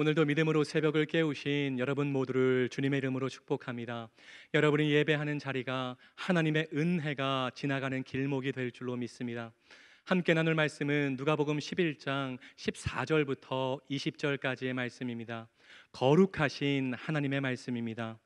오늘도 믿음으로 새벽을 깨우신 여러분 모두를 주님의 이름으로 축복합니다. 여러분이 예배하는 자리가 하나님의 은혜가 지나가는 길목이 될 줄로 믿습니다. 함께 나눌 말씀은 누가복음 11장 14절부터 20절까지의 말씀입니다. 거룩하신 하나님의 말씀입니다.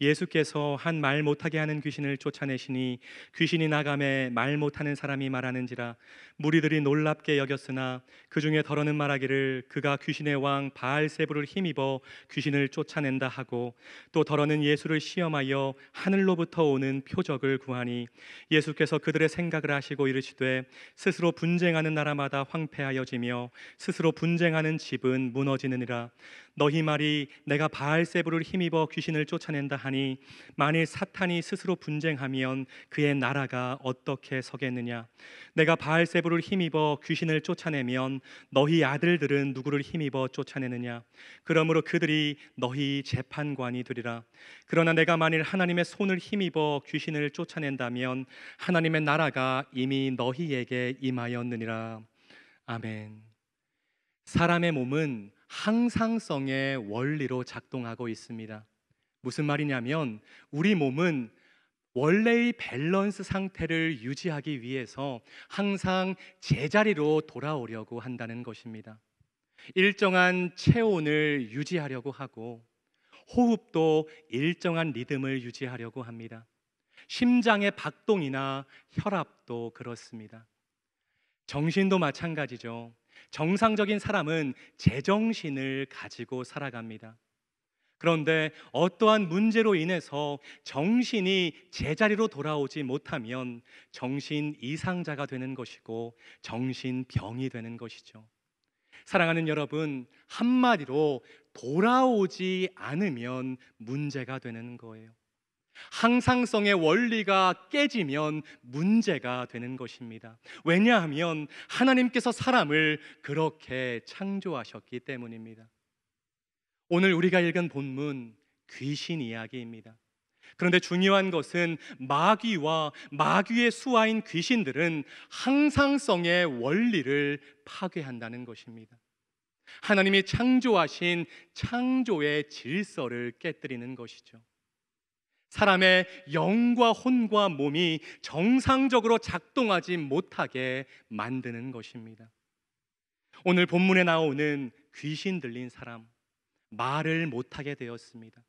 예수께서 한 말 못하게 하는 귀신을 쫓아내시니 귀신이 나감에 말 못하는 사람이 말하는지라 무리들이 놀랍게 여겼으나 그 중에 더러는 말하기를 그가 귀신의 왕 바알세부를 힘입어 귀신을 쫓아낸다 하고 또 더러는 예수를 시험하여 하늘로부터 오는 표적을 구하니 예수께서 그들의 생각을 하시고 이르시되 스스로 분쟁하는 나라마다 황폐하여지며 스스로 분쟁하는 집은 무너지느니라 너희 말이 내가 바알세부를 힘입어 귀신을 쫓아낸다 하니 만일 사탄이 스스로 분쟁하면 그의 나라가 어떻게 서겠느냐 내가 바알세부를 힘입어 귀신을 쫓아내면 너희 아들들은 누구를 힘입어 쫓아내느냐 그러므로 그들이 너희 재판관이 되리라 그러나 내가 만일 하나님의 손을 힘입어 귀신을 쫓아낸다면 하나님의 나라가 이미 너희에게 임하였느니라 아멘 사람의 몸은 항상성의 원리로 작동하고 있습니다. 무슨 말이냐면 우리 몸은 원래의 밸런스 상태를 유지하기 위해서 항상 제자리로 돌아오려고 한다는 것입니다. 일정한 체온을 유지하려고 하고 호흡도 일정한 리듬을 유지하려고 합니다. 심장의 박동이나 혈압도 그렇습니다. 정신도 마찬가지죠. 정상적인 사람은 제정신을 가지고 살아갑니다. 그런데 어떠한 문제로 인해서 정신이 제자리로 돌아오지 못하면 정신 이상자가 되는 것이고 정신병이 되는 것이죠. 사랑하는 여러분, 한마디로 돌아오지 않으면 문제가 되는 거예요. 항상성의 원리가 깨지면 문제가 되는 것입니다. 왜냐하면 하나님께서 사람을 그렇게 창조하셨기 때문입니다. 오늘 우리가 읽은 본문 귀신 이야기입니다. 그런데 중요한 것은 마귀와 마귀의 수하인 귀신들은 항상성의 원리를 파괴한다는 것입니다. 하나님이 창조하신 창조의 질서를 깨뜨리는 것이죠. 사람의 영과 혼과 몸이 정상적으로 작동하지 못하게 만드는 것입니다. 오늘 본문에 나오는 귀신 들린 사람, 말을 못하게 되었습니다.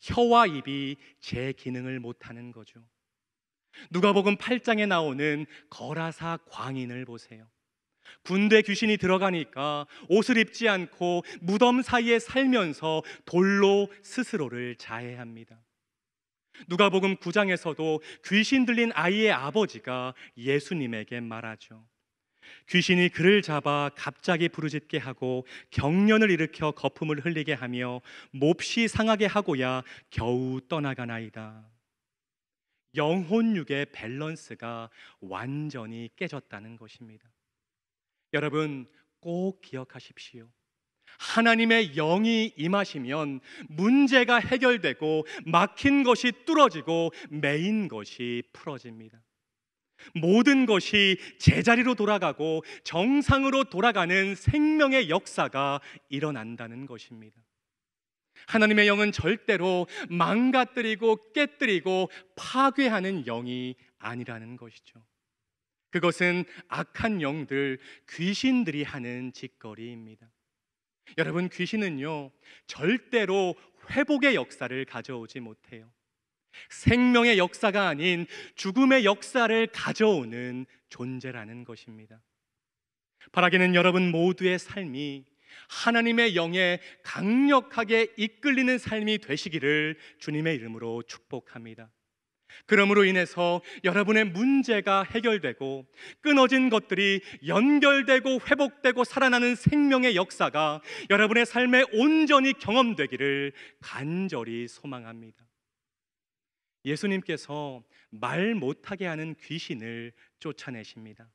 혀와 입이 제 기능을 못하는 거죠. 누가복음 8장에 나오는 거라사 광인을 보세요. 군대 귀신이 들어가니까 옷을 입지 않고 무덤 사이에 살면서 돌로 스스로를 자해합니다. 누가복음 9장에서도 귀신 들린 아이의 아버지가 예수님에게 말하죠. 귀신이 그를 잡아 갑자기 부르짖게 하고 경련을 일으켜 거품을 흘리게 하며 몹시 상하게 하고야 겨우 떠나가나이다. 영혼육의 밸런스가 완전히 깨졌다는 것입니다. 여러분 꼭 기억하십시오. 하나님의 영이 임하시면 문제가 해결되고 막힌 것이 뚫어지고 메인 것이 풀어집니다. 모든 것이 제자리로 돌아가고 정상으로 돌아가는 생명의 역사가 일어난다는 것입니다. 하나님의 영은 절대로 망가뜨리고 깨뜨리고 파괴하는 영이 아니라는 것이죠. 그것은 악한 영들, 귀신들이 하는 짓거리입니다. 여러분 귀신은요 절대로 회복의 역사를 가져오지 못해요. 생명의 역사가 아닌 죽음의 역사를 가져오는 존재라는 것입니다. 바라기는 여러분 모두의 삶이 하나님의 영에 강력하게 이끌리는 삶이 되시기를 주님의 이름으로 축복합니다. 그러므로 인해서 여러분의 문제가 해결되고 끊어진 것들이 연결되고 회복되고 살아나는 생명의 역사가 여러분의 삶에 온전히 경험되기를 간절히 소망합니다. 예수님께서 말 못하게 하는 귀신을 쫓아내십니다.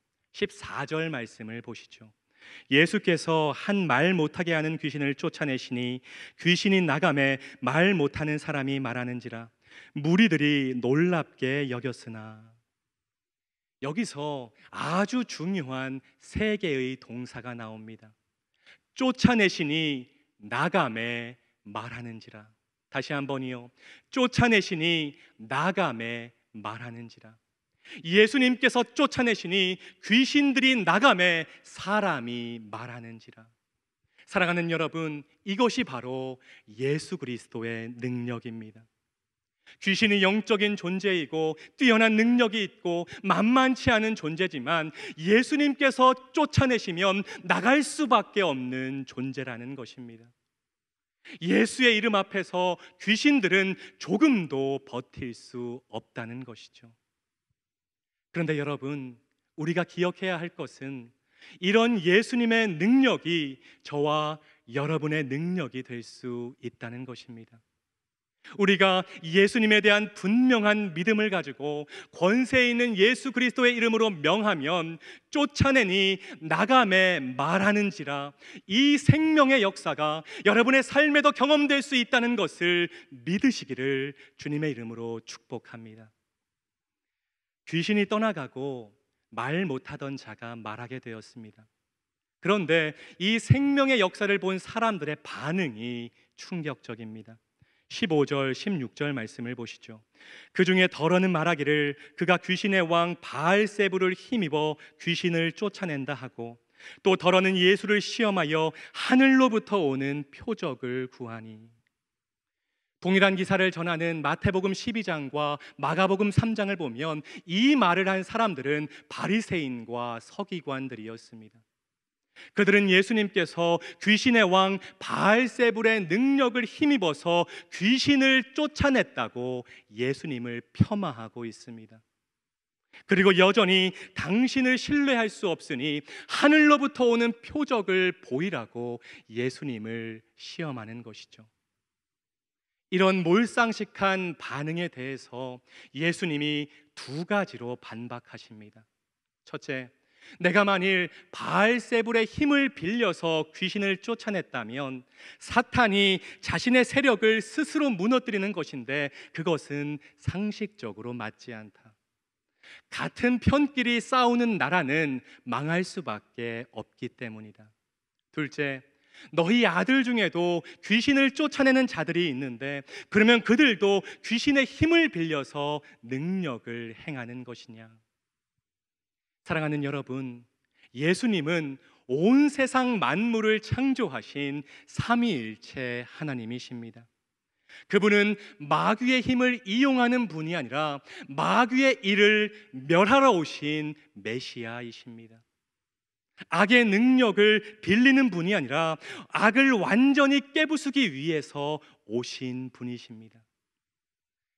14절 말씀을 보시죠. 예수께서 한 말 못하게 하는 귀신을 쫓아내시니 귀신이 나감에 말 못하는 사람이 말하는지라 무리들이 놀랍게 여겼으나 여기서 아주 중요한 세 개의 동사가 나옵니다. 쫓아내시니 나감에 말하는지라. 다시 한번이요. 쫓아내시니 나감에 말하는지라. 예수님께서 쫓아내시니 귀신들이 나감에 사람이 말하는지라. 사랑하는 여러분, 이것이 바로 예수 그리스도의 능력입니다. 귀신이 영적인 존재이고 뛰어난 능력이 있고 만만치 않은 존재지만 예수님께서 쫓아내시면 나갈 수밖에 없는 존재라는 것입니다. 예수의 이름 앞에서 귀신들은 조금도 버틸 수 없다는 것이죠. 그런데 여러분, 우리가 기억해야 할 것은 이런 예수님의 능력이 저와 여러분의 능력이 될 수 있다는 것입니다. 우리가 예수님에 대한 분명한 믿음을 가지고 권세 있는 예수 그리스도의 이름으로 명하면 쫓아내니 나감에 말하는지라 이 생명의 역사가 여러분의 삶에도 경험될 수 있다는 것을 믿으시기를 주님의 이름으로 축복합니다. 귀신이 떠나가고 말 못하던 자가 말하게 되었습니다. 그런데 이 생명의 역사를 본 사람들의 반응이 충격적입니다. 15절 16절 말씀을 보시죠. 그 중에 더러는 말하기를 그가 귀신의 왕 바알세부를 힘입어 귀신을 쫓아낸다 하고 또 더러는 예수를 시험하여 하늘로부터 오는 표적을 구하니 동일한 기사를 전하는 마태복음 12장과 마가복음 3장을 보면 이 말을 한 사람들은 바리새인과 서기관들이었습니다. 그들은 예수님께서 귀신의 왕 바알세불의 능력을 힘입어서 귀신을 쫓아냈다고 예수님을 폄하하고 있습니다. 그리고 여전히 당신을 신뢰할 수 없으니 하늘로부터 오는 표적을 보이라고 예수님을 시험하는 것이죠. 이런 몰상식한 반응에 대해서 예수님이 두 가지로 반박하십니다. 첫째, 내가 만일 바알세불의 힘을 빌려서 귀신을 쫓아냈다면 사탄이 자신의 세력을 스스로 무너뜨리는 것인데 그것은 상식적으로 맞지 않다. 같은 편끼리 싸우는 나라는 망할 수밖에 없기 때문이다. 둘째, 너희 아들 중에도 귀신을 쫓아내는 자들이 있는데 그러면 그들도 귀신의 힘을 빌려서 능력을 행하는 것이냐? 사랑하는 여러분, 예수님은 온 세상 만물을 창조하신 삼위일체 하나님이십니다. 그분은 마귀의 힘을 이용하는 분이 아니라 마귀의 일을 멸하러 오신 메시아이십니다. 악의 능력을 빌리는 분이 아니라 악을 완전히 깨부수기 위해서 오신 분이십니다.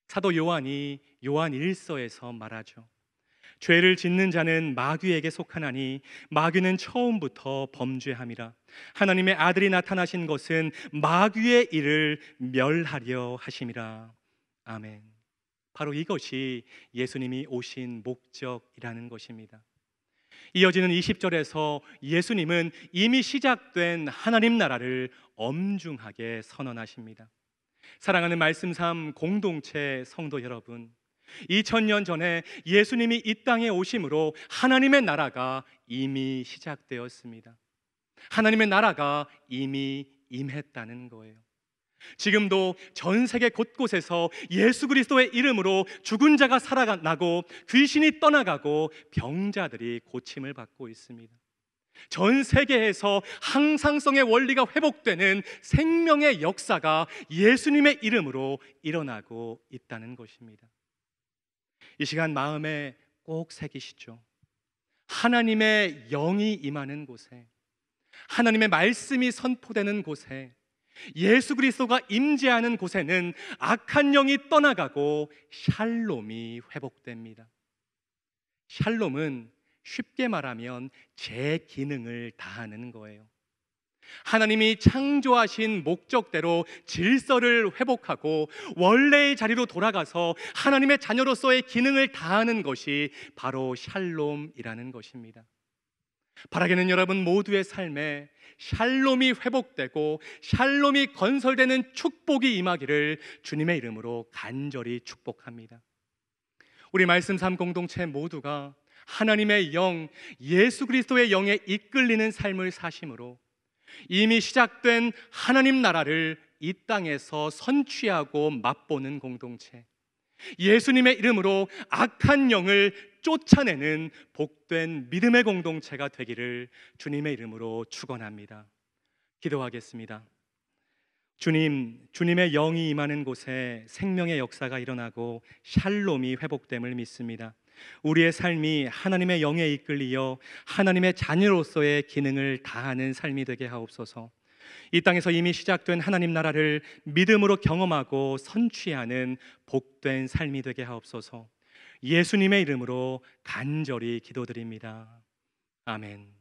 사도 요한이 요한 1서에서 말하죠. 죄를 짓는 자는 마귀에게 속하나니 마귀는 처음부터 범죄함이라 하나님의 아들이 나타나신 것은 마귀의 일을 멸하려 하심이라 아멘. 바로 이것이 예수님이 오신 목적이라는 것입니다. 이어지는 20절에서 예수님은 이미 시작된 하나님 나라를 엄중하게 선언하십니다. 사랑하는 말씀 삼 공동체 성도 여러분, 2000년 전에 예수님이 이 땅에 오심으로 하나님의 나라가 이미 시작되었습니다. 하나님의 나라가 이미 임했다는 거예요. 지금도 전 세계 곳곳에서 예수 그리스도의 이름으로 죽은 자가 살아나고 귀신이 떠나가고 병자들이 고침을 받고 있습니다. 전 세계에서 항상성의 원리가 회복되는 생명의 역사가 예수님의 이름으로 일어나고 있다는 것입니다. 이 시간 마음에 꼭 새기시죠. 하나님의 영이 임하는 곳에 하나님의 말씀이 선포되는 곳에 예수 그리스도가 임재하는 곳에는 악한 영이 떠나가고 샬롬이 회복됩니다. 샬롬은 쉽게 말하면 제 기능을 다하는 거예요. 하나님이 창조하신 목적대로 질서를 회복하고 원래의 자리로 돌아가서 하나님의 자녀로서의 기능을 다하는 것이 바로 샬롬이라는 것입니다. 바라기는 여러분 모두의 삶에 샬롬이 회복되고 샬롬이 건설되는 축복이 임하기를 주님의 이름으로 간절히 축복합니다. 우리 말씀 삼 공동체 모두가 하나님의 영 예수 그리스도의 영에 이끌리는 삶을 사심으로 이미 시작된 하나님 나라를 이 땅에서 선취하고 맛보는 공동체. 예수님의 이름으로 악한 영을 쫓아내는 복된 믿음의 공동체가 되기를 주님의 이름으로 축원합니다. 기도하겠습니다. 주님, 주님의 영이 임하는 곳에 생명의 역사가 일어나고 샬롬이 회복됨을 믿습니다. 우리의 삶이 하나님의 영에 이끌리어 하나님의 자녀로서의 기능을 다하는 삶이 되게 하옵소서. 이 땅에서 이미 시작된 하나님 나라를 믿음으로 경험하고 선취하는 복된 삶이 되게 하옵소서. 예수님의 이름으로 간절히 기도드립니다. 아멘.